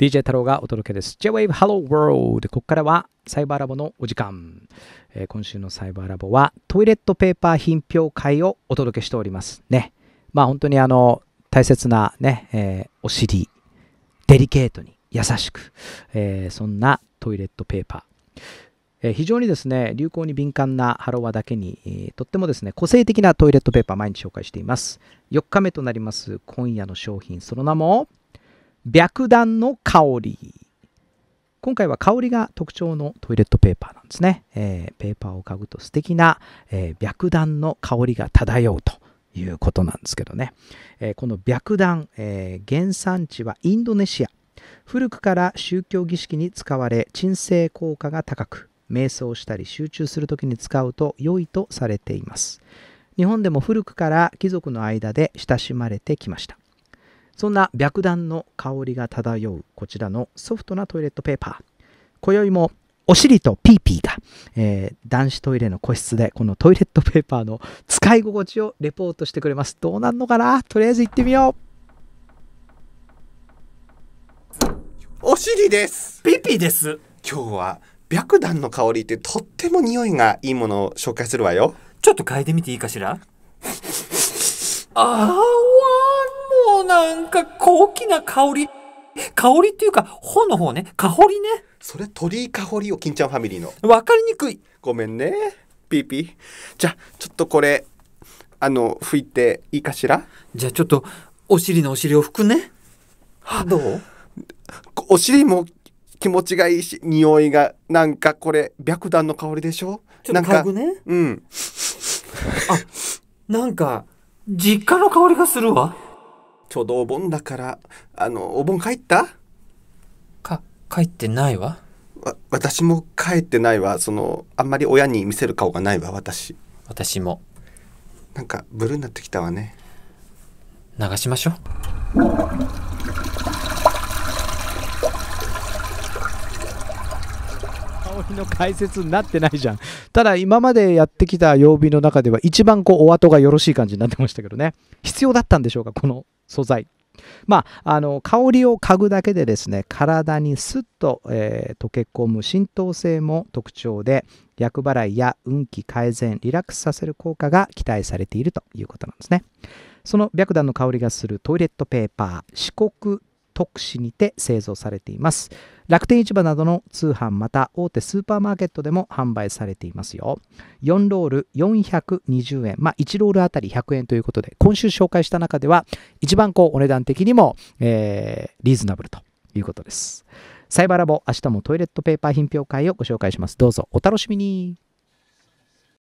DJ 太郎がお届けです。J-Wave Hello World! ここからはサイバーラボのお時間、えー、今週のサイバーラボはトイレットペーパー品評会をお届けしております。ね。まあ本当にあの、大切なね、えー、お尻、デリケートに優しく、えー、そんなトイレットペーパー。え非常にですね、流行に敏感なハロワだけに、とってもですね、個性的なトイレットペーパー毎日紹介しています。4日目となります、今夜の商品、その名も、白檀の香り。今回は香りが特徴のトイレットペーパーなんですね。えー、ペーパーを嗅ぐと素敵な、えー、白檀の香りが漂うということなんですけどね。えー、この白檀、え原産地はインドネシア。古くから宗教儀式に使われ、鎮静効果が高く、瞑想したり集中する時に使うと良いとされています。日本でも古くから貴族の間で親しまれてきました。そんな白檀の香りが漂うこちらのソフトなトイレットペーパー。今宵もお尻とピーピーが、えー、男子トイレの個室でこのトイレットペーパーの使い心地をレポートしてくれます。どうなんのかなとりあえず行ってみよう。お尻です。ピーピーです。今日は白檀の香りってとっても匂いがいいものを紹介するわよ。ちょっと嗅いでみていいかしら ああなんか高貴な香り。香りっていうか、ほの方ね。香りね。それ鳥居香りを金ちゃんファミリーの。わかりにくい。ごめんね。ピーピー。じゃあ、ちょっとこれ、あの、拭いていいかしらじゃあちょっと、お尻のお尻を拭くね。はどうお尻も気持ちがいいし、匂いが、なんかこれ、白檀の香りでしょちょっと嗅ぐね。うん。あ、なんか、実家の香りがするわ。ちょうどお盆だからあのお盆帰ったか帰ってないわわ私も帰ってないわそのあんまり親に見せる顔がないわ私私もなんかブルーになってきたわね流しましょうの解説になってないじゃんただ今までやってきた曜日の中では一番こうお後がよろしい感じになってましたけどね必要だったんでしょうかこの素材まあ、あの香りを嗅ぐだけでですね体にすっと、えー、溶け込む浸透性も特徴で厄払いや運気改善リラックスさせる効果が期待されているということなんですねその白檀の香りがするトイレットペーパー四国特市にて製造されています楽天市場などの通販また大手スーパーマーケットでも販売されていますよ4ロール420円まあ1ロールあたり100円ということで今週紹介した中では一番こうお値段的にも、えー、リーズナブルということですサイバーラボ明日もトイレットペーパー品評会をご紹介しますどうぞお楽しみに